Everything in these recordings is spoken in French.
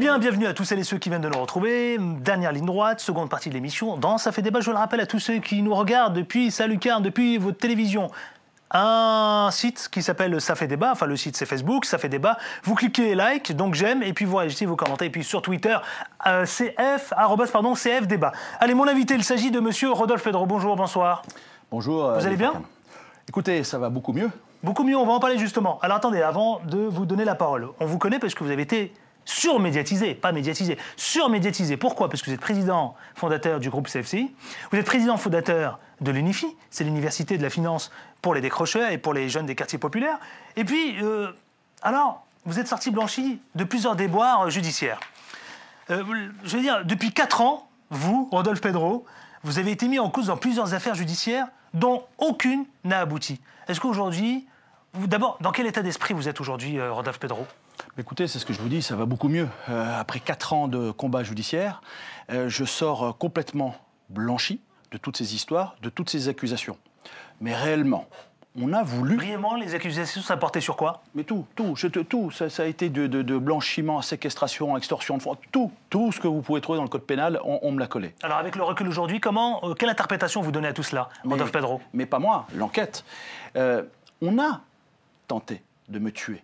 bien, bienvenue à tous celles et ceux qui viennent de nous retrouver. Dernière ligne droite, seconde partie de l'émission. Dans Ça fait débat, je le rappelle à tous ceux qui nous regardent depuis sa depuis votre télévision un site qui s'appelle Ça fait débat, enfin le site c'est Facebook, Ça fait débat. Vous cliquez like, donc j'aime, et puis vous réagissez, vos commentaires, et puis sur Twitter, euh, cf, pardon, cf débat. Allez, mon invité, il s'agit de monsieur Rodolphe Pedro. Bonjour, bonsoir. Bonjour. Vous allez bien Écoutez, ça va beaucoup mieux. Beaucoup mieux, on va en parler justement. Alors attendez, avant de vous donner la parole, on vous connaît parce que vous avez été surmédiatisé, pas médiatisé, surmédiatisé. Pourquoi Parce que vous êtes président fondateur du groupe CFCI, vous êtes président fondateur de l'UNIFI, c'est l'université de la finance pour les décrocheurs et pour les jeunes des quartiers populaires. Et puis, euh, alors, vous êtes sorti blanchi de plusieurs déboires judiciaires. Euh, je veux dire, depuis 4 ans, vous, Rodolphe Pedro, vous avez été mis en cause dans plusieurs affaires judiciaires dont aucune n'a abouti. Est-ce qu'aujourd'hui, d'abord, dans quel état d'esprit vous êtes aujourd'hui, euh, Rodolphe Pedro Écoutez, c'est ce que je vous dis, ça va beaucoup mieux. Euh, après quatre ans de combat judiciaire, euh, je sors euh, complètement blanchi de toutes ces histoires, de toutes ces accusations. Mais réellement, on a voulu... Réellement, les accusations, ça portait sur quoi Mais tout, tout, je, tout. Ça, ça, a été de, blanchiment, séquestration, extorsion de fonds, tout. Tout ce que vous pouvez trouver dans le code pénal, on, me l'a collé. Alors avec le recul aujourd'hui, comment, quelle interprétation vous donnez à tout cela, Rodolphe Pedro Mais pas moi, l'enquête. on a tenté de me tuer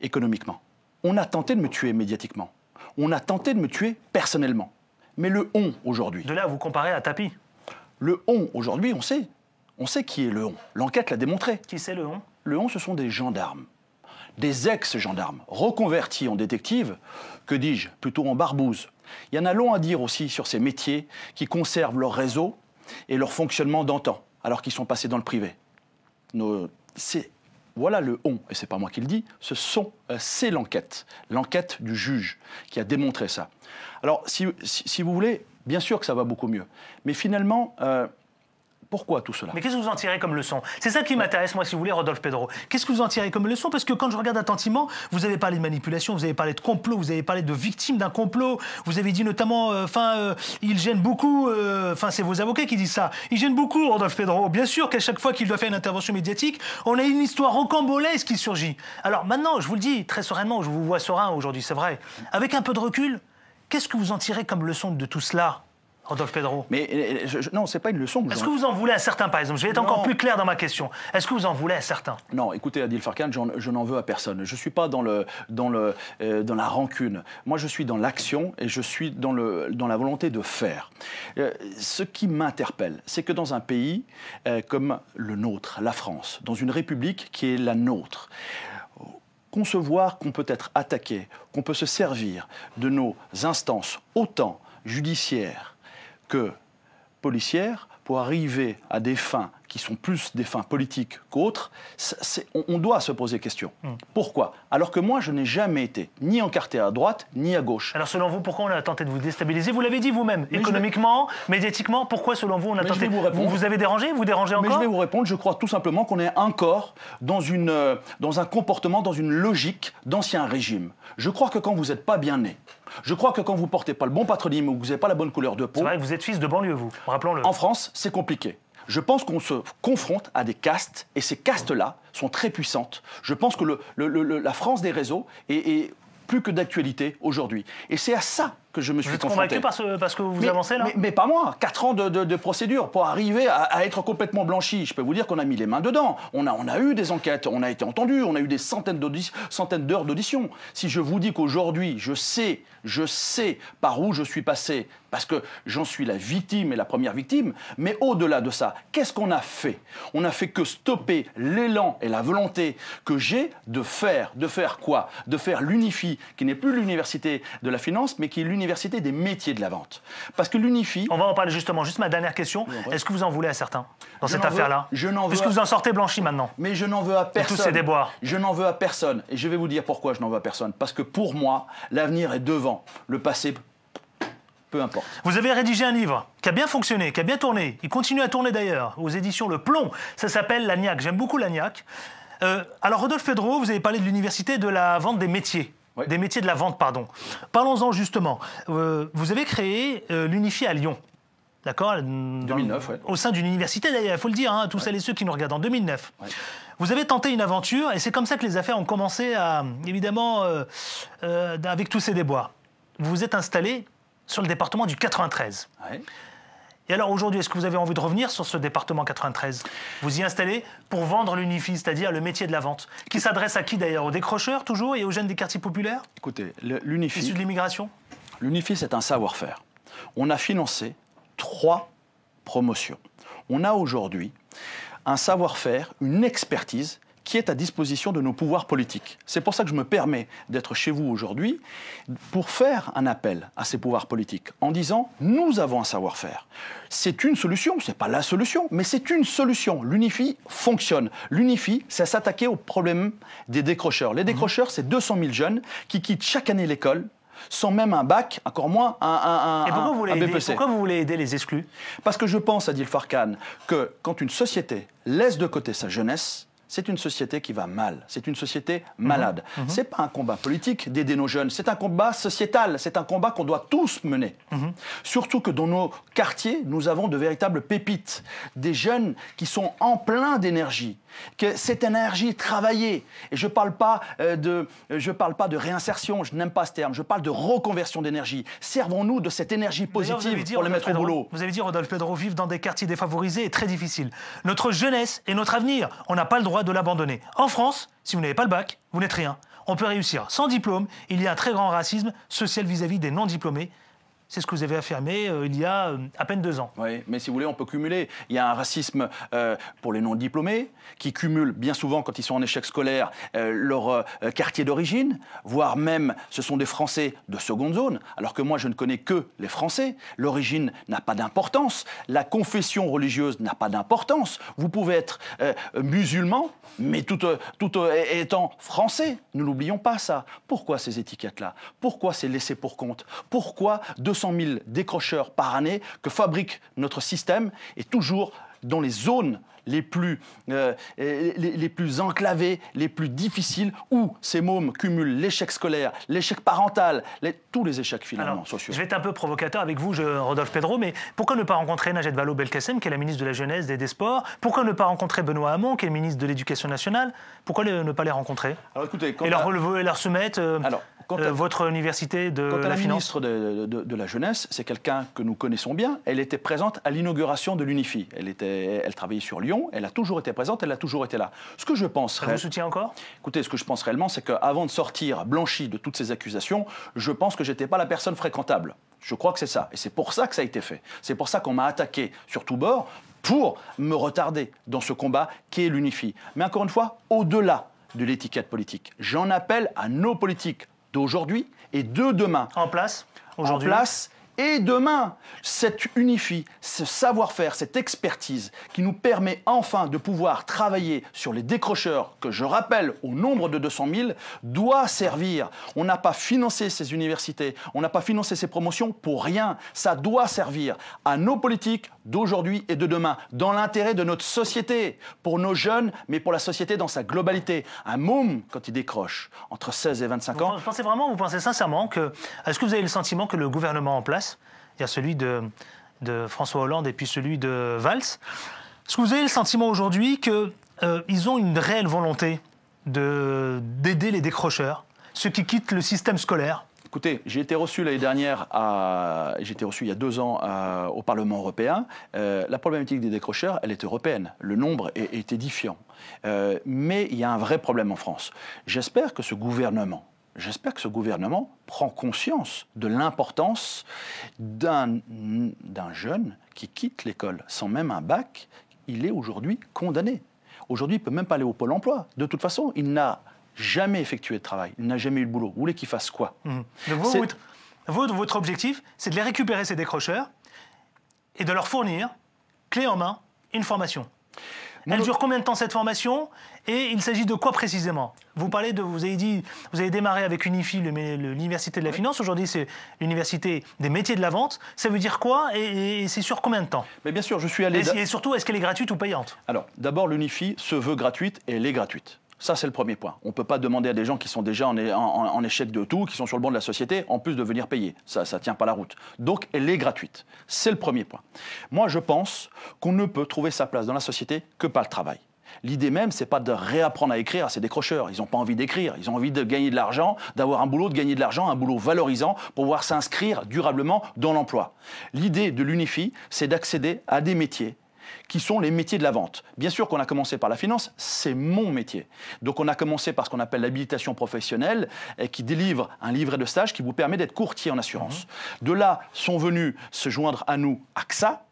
économiquement. On a tenté de me tuer médiatiquement. On a tenté de me tuer personnellement. Mais le on aujourd'hui. De là vous comparez à Tapi Le on aujourd'hui, on sait. On sait qui est le on. L'enquête l'a démontré. Qui c'est le on Le on, ce sont des gendarmes. Des ex-gendarmes, reconvertis en détectives, que dis-je, plutôt en barbouzes. Il y en a long à dire aussi sur ces métiers qui conservent leur réseau et leur fonctionnement d'antan, alors qu'ils sont passés dans le privé. Nos... C'est voilà le on, et c'est pas moi qui le dis, ce sont, euh, c'est l'enquête, l'enquête du juge qui a démontré ça. Alors, si, vous voulez, bien sûr que ça va beaucoup mieux, mais finalement, euh, pourquoi tout cela Mais qu'est-ce que vous en tirez comme leçon C'est ça qui m'intéresse, moi, si vous voulez, Rodolphe Pedro. Qu'est-ce que vous en tirez comme leçon Parce que quand je regarde attentivement, vous avez parlé de manipulation, vous avez parlé de complot, vous avez parlé de victime d'un complot. Vous avez dit notamment, euh, enfin, euh, il gêne beaucoup, euh, enfin, c'est vos avocats qui disent ça. Il gêne beaucoup, Rodolphe Pedro. Bien sûr qu'à chaque fois qu'il doit faire une intervention médiatique, on a une histoire rocambolesque qui surgit. Alors maintenant, je vous le dis très sereinement, je vous vois serein aujourd'hui, c'est vrai. Avec un peu de recul, qu'est-ce que vous en tirez comme leçon de tout cela Rodolphe Pedro. Mais euh, euh, non, ce n'est pas une leçon. Est-ce que vous en voulez à certains, par exemple Je vais être encore plus clair dans ma question. Est-ce que vous en voulez à certains Non, écoutez, Adil Farkan, je n'en veux à personne. Je ne suis pas dans, le, dans, le, euh, dans la rancune. Moi, je suis dans l'action et je suis dans, le, dans la volonté de faire. ce qui m'interpelle, c'est que dans un pays comme le nôtre, la France, dans une république qui est la nôtre, concevoir qu'on peut être attaqué, qu'on peut se servir de nos instances, autant judiciaires, que policière pour arriver à des fins qui sont plus des fins politiques qu'autres, on, on, doit se poser question. Hmm. Pourquoi Alors que moi, je n'ai jamais été ni encarté à droite, ni à gauche. Alors selon vous, pourquoi on a tenté de vous déstabiliser Vous l'avez dit vous-même, économiquement, médiatiquement, pourquoi selon vous on a tenté vous, vous, vous avez dérangé Vous dérangez encore Mais je vais vous répondre, je crois tout simplement qu'on est encore dans, une, euh, dans un comportement, dans une logique d'ancien régime. Je crois que quand vous n'êtes pas bien né, je crois que quand vous portez pas le bon patronyme ou que vous n'avez pas la bonne couleur de peau... C'est vrai que vous êtes fils de banlieue, vous, rappelons-le. En France, c'est compliqué je pense qu'on se confronte à des castes, et ces castes-là sont très puissantes. Je pense que la France des réseaux est, est plus que d'actualité aujourd'hui. Et c'est à ça je me suis vous êtes convaincu par ce, parce que vous avancez là mais, pas moi. Quatre ans de, procédure pour arriver à, être complètement blanchi. Je peux vous dire qu'on a mis les mains dedans. On a, on a eu des enquêtes, on a été entendu, on a eu des centaines d'heures d'audition. Si je vous dis qu'aujourd'hui, je sais, je sais par où je suis passé, parce que j'en suis la victime et la première victime, mais au-delà de ça, qu'est-ce qu'on a fait On n'a fait que stopper l'élan et la volonté que j'ai de faire. De faire quoi De faire l'UNIFI, qui n'est plus l'université de la finance, mais qui est des métiers de la vente. Parce que l'UNIFI... On va en parler justement. Juste ma dernière question. Est-ce que vous en voulez à certains dans cette affaire-là Je n'en veux. Puisque vous en sortez blanchi maintenant. Mais je n'en veux à personne. ces Je n'en veux à personne. Et je vais vous dire pourquoi je n'en veux à personne. Parce que pour moi, l'avenir est devant. Le passé peu importe. Vous avez rédigé un livre qui a bien fonctionné, qui a bien tourné. Il continue à tourner d'ailleurs aux éditions Le Plomb. Ça s'appelle L'Agnac. J'aime beaucoup L'Agnac. Euh, alors, Rodolphe Pedro, vous avez parlé de l'université de la vente des métiers des métiers de la vente, pardon. Parlons-en justement. Euh, vous avez créé euh, l'Unifié à Lyon. D'accord 2009, oui. Au sein d'une université, d'ailleurs, il faut le dire, hein, tous celles et ceux qui nous regardent, en 2009. Vous avez tenté une aventure et c'est comme ça que les affaires ont commencé évidemment, euh, avec tous ces déboires. Vous vous êtes installé sur le département du 93. Et alors aujourd'hui, est-ce que vous avez envie de revenir sur ce département 93 Vous y installez pour vendre l'UNIFI, c'est-à-dire le métier de la vente, qui s'adresse à qui d'ailleurs Aux décrocheurs toujours et aux jeunes des quartiers populaires Écoutez, l'UNIFI... Issus de l'immigration L'UNIFI, c'est un savoir-faire. On a financé trois promotions. On a aujourd'hui un savoir-faire, une expertise qui est à disposition de nos pouvoirs politiques. C'est pour ça que je me permets d'être chez vous aujourd'hui pour faire un appel à ces pouvoirs politiques en disant nous avons un savoir-faire. C'est une solution, c'est pas la solution, mais c'est une solution. L'UNIFI fonctionne. L'UNIFI, c'est s'attaquer au problème des décrocheurs. Les mhm. décrocheurs, c'est 200 000 jeunes qui quittent chaque année l'école sans même un bac, encore moins un, un, Et pourquoi, vous voulez Aider, pourquoi vous voulez aider les exclus Parce que je pense, le Farkan, que quand une société laisse de côté sa jeunesse, c'est une société qui va mal, c'est une société mhm. malade. Mhm. C'est pas un combat politique d'aider nos jeunes, c'est un combat sociétal, c'est un combat qu'on doit tous mener. Mhm. Surtout que dans nos quartiers, nous avons de véritables pépites, des jeunes qui sont en plein d'énergie, que cette énergie travaillée. Et je parle pas euh, de, euh, je parle pas de réinsertion, je n'aime pas ce terme. Je parle de reconversion d'énergie. Servons-nous de cette énergie positive pour les mettre au boulot. Vous avez dit Rodolphe Pedro vivre dans des quartiers défavorisés est très difficile. Notre jeunesse et notre avenir. On n'a pas le droit de l'abandonner. En France, si vous n'avez pas le bac, vous n'êtes rien. On peut réussir sans diplôme, il y a un très grand racisme social vis à -vis des non-diplômés, c'est ce que vous avez affirmé euh, il y a euh, à peine deux ans. Oui, mais si vous voulez, on peut cumuler. Il y a un racisme euh, pour les non-diplômés, qui cumulent bien souvent, quand ils sont en échec scolaire, leur quartier d'origine, voire même ce sont des Français de seconde zone, alors que moi je ne connais que les Français. L'origine n'a pas d'importance, la confession religieuse n'a pas d'importance. Vous pouvez être musulman, mais tout, tout étant français. nous n'oublions pas ça. Pourquoi ces étiquettes-là Pourquoi ces laissés pour compte Pourquoi de 200 000 décrocheurs par année que fabrique notre système et toujours dans les zones les plus, enclavées, euh, les, plus enclavées les plus difficiles, où ces mômes cumulent l'échec scolaire, l'échec parental, tous les échecs finalement sociaux. Je vais être un peu provocateur avec vous, Rodolphe Pedro, mais pourquoi ne pas rencontrer Najat Vallaud-Belkacem, qui est la ministre de la Jeunesse et des Sports Pourquoi ne pas rencontrer Benoît Hamon, qui est le ministre de l'Éducation nationale Pourquoi ne pas les rencontrer Alors, écoutez, et, leur, et leur soumettre euh, Alors, euh, votre université de la, finance. ministre de, la Jeunesse, c'est quelqu'un que nous connaissons bien. Elle était présente à l'inauguration de l'UNIFI. Elle, était, elle travaillait sur Lyon, elle a toujours été présente, elle a toujours été là. Ce que je pense. vous soutient encore Écoutez, ce que je pense réellement, c'est qu'avant de sortir blanchi de toutes ces accusations, je pense que j'étais pas la personne fréquentable. Je crois que c'est ça. Et c'est pour ça que ça a été fait. C'est pour ça qu'on m'a attaqué sur tous bords pour me retarder dans ce combat qui est l'UNIFI. Mais encore une fois, au-delà de l'étiquette politique. J'en appelle à nos politiques, d'aujourd'hui et de demain. En place Aujourd'hui et demain, cette unifie, ce savoir-faire, cette expertise qui nous permet enfin de pouvoir travailler sur les décrocheurs, que je rappelle au nombre de 200 000, doit servir. On n'a pas financé ces universités, on n'a pas financé ces promotions pour rien. Ça doit servir à nos politiques d'aujourd'hui et de demain, dans l'intérêt de notre société, pour nos jeunes, mais pour la société dans sa globalité. Un môme, quand il décroche, entre 16 et 25 ans... Vous pensez vraiment, vous pensez sincèrement que... Est-ce que vous avez le sentiment que le gouvernement en place il y a celui de, François Hollande et puis celui de Valls. Est-ce que vous avez le sentiment aujourd'hui qu'ils euh, ont une réelle volonté d'aider les décrocheurs, ceux qui quittent le système scolaire Écoutez, j'ai été reçu l'année dernière, j'ai été reçu il y a deux ans euh, au Parlement européen. Euh, la problématique des décrocheurs, elle est européenne. Le nombre est, édifiant. mais il y a un vrai problème en France. J'espère que ce gouvernement, J'espère que ce gouvernement prend conscience de l'importance d'un jeune qui quitte l'école sans même un bac. Il est aujourd'hui condamné. Aujourd'hui, il ne peut même pas aller au Pôle emploi. De toute façon, il n'a jamais effectué de travail. Il n'a jamais eu de boulot. Vous voulez qu'il fasse quoi mmh. votre, votre objectif, c'est de les récupérer, ces décrocheurs, et de leur fournir, clé en main, une formation. Elle dure combien de temps cette formation Et il s'agit de quoi précisément Vous parlez de, vous avez dit, vous avez démarré avec Unifi, l'université de la finance. Aujourd'hui, c'est l'université des métiers de la vente. Ça veut dire quoi et, c'est sur combien de temps Mais bien sûr, je suis allé. Et, et surtout, est-ce qu'elle est gratuite ou payante Alors, d'abord, l'Unifi se veut gratuite et elle est gratuite. Ça, c'est le premier point. On ne peut pas demander à des gens qui sont déjà en, échec de tout, qui sont sur le banc de la société, en plus de venir payer. Ça ne tient pas la route. Donc, elle est gratuite. C'est le premier point. Moi, je pense qu'on ne peut trouver sa place dans la société que par le travail. L'idée même, c'est pas de réapprendre à écrire à ces décrocheurs. Ils n'ont pas envie d'écrire. Ils ont envie de gagner de l'argent, d'avoir un boulot, de gagner de l'argent, un boulot valorisant pour pouvoir s'inscrire durablement dans l'emploi. L'idée de l'UNIFI, c'est d'accéder à des métiers qui sont les métiers de la vente. Bien sûr qu'on a commencé par la finance, c'est mon métier. Donc on a commencé par ce qu'on appelle l'habilitation professionnelle, et eh, qui délivre un livret de stage qui vous permet d'être courtier en assurance. Mmh. De là sont venus se joindre à nous AXA,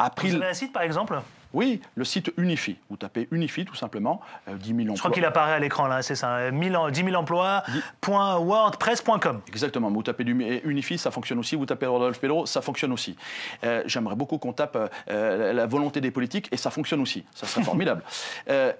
a pris. Vous avez un site par exemple oui, le site Unifi. Vous tapez Unifi tout simplement, 10 000 emplois. Je crois qu'il apparaît à l'écran là, c'est ça, 10 000 emplois.wordpress.com – Exactement, vous tapez Unifi, ça fonctionne aussi, vous tapez Rodolphe Pedro, ça fonctionne aussi. Euh, j'aimerais beaucoup qu'on tape euh, euh, la volonté des politiques et ça fonctionne aussi, ça serait formidable.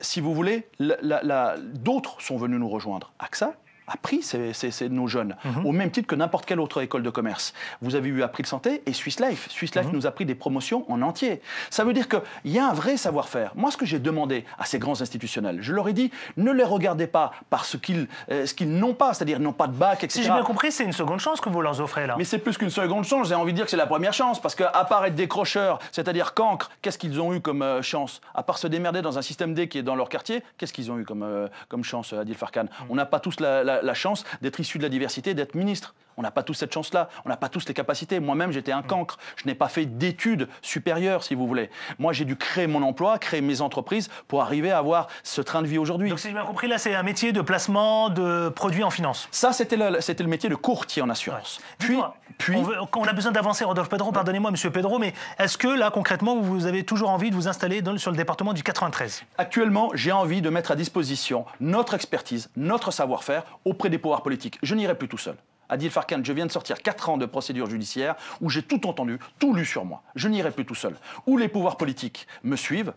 si vous voulez, d'autres sont venus nous rejoindre. AXA, appris c'est, c'est, nos jeunes, mhm. au même titre que n'importe quelle autre école de commerce. Vous avez eu appris de santé et Swiss Life. Swiss Life mhm. nous a pris des promotions en entier. Ça veut dire qu'il y a un vrai savoir-faire. Moi, ce que j'ai demandé à ces grands institutionnels, je leur ai dit, ne les regardez pas parce qu'ils, euh, ce n'ont pas, c'est-à-dire n'ont pas de bac, etc. Si j'ai bien compris, c'est une seconde chance que vous leur offrez là. Mais c'est plus qu'une seconde chance, j'ai envie de dire que c'est la première chance, parce qu'à part être décrocheur, c'est-à-dire cancre, qu'est-ce qu'ils ont eu comme euh, chance À part se démerder dans un système D qui est dans leur quartier, qu'est-ce qu'ils ont eu comme, euh, comme chance, Adil Farkan mhm. On n'a pas tous la la, chance d'être issu de la diversité, d'être ministre. On n'a pas tous cette chance-là, on n'a pas tous les capacités. Moi-même, j'étais un mm. cancre, je n'ai pas fait d'études supérieures, si vous voulez. Moi, j'ai dû créer mon emploi, créer mes entreprises pour arriver à avoir ce train de vie aujourd'hui. Donc, si j'ai bien compris, là, c'est un métier de placement de produits en finance. Ça, c'était le, métier de courtier en assurance. Puis, puis... On, a besoin d'avancer, Rodolphe Pedro, pardonnez-moi, monsieur Pedro, mais est-ce que là, concrètement, vous avez toujours envie de vous installer sur le département du 93 Actuellement, j'ai envie de mettre à disposition notre expertise, notre savoir-faire auprès des pouvoirs politiques. Je n'irai plus tout seul. Adil Farkan, je viens de sortir 4 ans de procédure judiciaire où j'ai tout entendu, tout lu sur moi. Je n'irai plus tout seul. Où les pouvoirs politiques me suivent,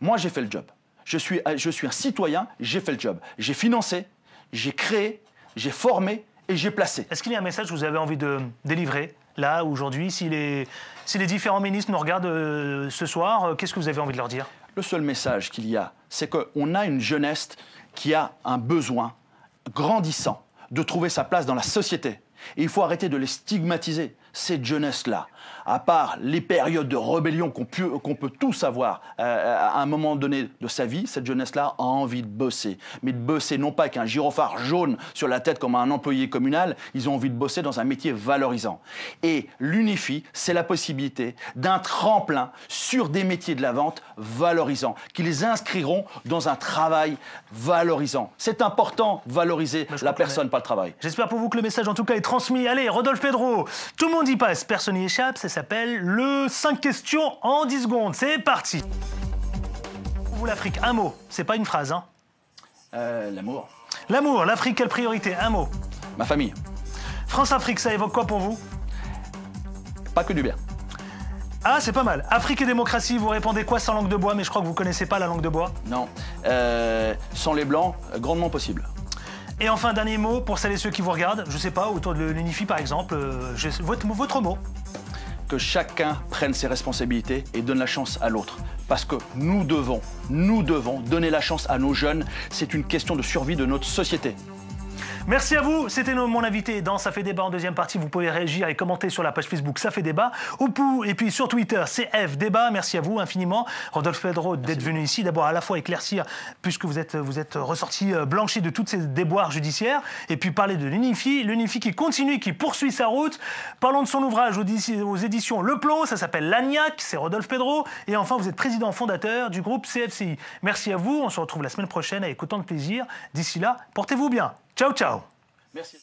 moi j'ai fait le job. Je suis, je suis un citoyen, j'ai fait le job. J'ai financé, j'ai créé, j'ai formé et j'ai placé. Est-ce qu'il y a un message que vous avez envie de délivrer là, aujourd'hui si les, si les différents ministres nous regardent euh, ce soir, euh, qu'est-ce que vous avez envie de leur dire Le seul message qu'il y a, c'est qu'on a une jeunesse qui a un besoin grandissant de trouver sa place dans la société. Et il faut arrêter de les stigmatiser, cette jeunesse-là à part les périodes de rébellion qu'on peut tous avoir euh, euh, à un moment donné de sa vie, cette jeunesse-là a envie de bosser. Mais de bosser non pas avec un gyrophare jaune sur la tête comme un employé communal, ils ont envie de bosser dans un métier valorisant. Et l'UNIFI, c'est la possibilité d'un tremplin sur des métiers de la vente valorisants, qui les inscriront dans un travail valorisant. C'est important, valoriser la personne, pas le travail. J'espère pour vous que le message en tout cas est transmis. Allez, Rodolphe Pedro, tout le monde y passe, personne n'y échappe ça s'appelle le 5 questions en 10 secondes. C'est parti Vous, l'Afrique, un mot, c'est pas une phrase, hein euh, L'amour. L'amour, l'Afrique, quelle priorité Un mot. Ma famille. France-Afrique, ça évoque quoi pour vous Pas que du bien. Ah, c'est pas mal. Afrique et démocratie, vous répondez quoi sans langue de bois Mais je crois que vous connaissez pas la langue de bois. Non. Euh, sans les blancs, grandement possible. Et enfin, dernier mot pour celles et ceux qui vous regardent, je sais pas, autour de l'Unifi par exemple, euh, votre mot que chacun prenne ses responsabilités et donne la chance à l'autre. Parce que nous devons, nous devons donner la chance à nos jeunes. C'est une question de survie de notre société. Merci à vous. C'était mon invité dans Ça fait débat en deuxième partie. Vous pouvez réagir et commenter sur la page Facebook Ça fait débat. Et puis sur Twitter, CF Débat. Merci à vous infiniment. Rodolphe Pedro, d'être venu ici. D'abord, à la fois éclaircir, puisque vous êtes, vous êtes ressorti euh, blanchi de toutes ces déboires judiciaires. Et puis parler de l'UNIFI. L'UNIFI qui continue, qui poursuit sa route. Parlons de son ouvrage aux éditions Le Plomb. Ça s'appelle L'Agnac. C'est Rodolphe Pedro. Et enfin, vous êtes président fondateur du groupe CFCI. Merci à vous. On se retrouve la semaine prochaine avec autant de plaisir. D'ici là, portez-vous bien. Ciao, ciao. Merci.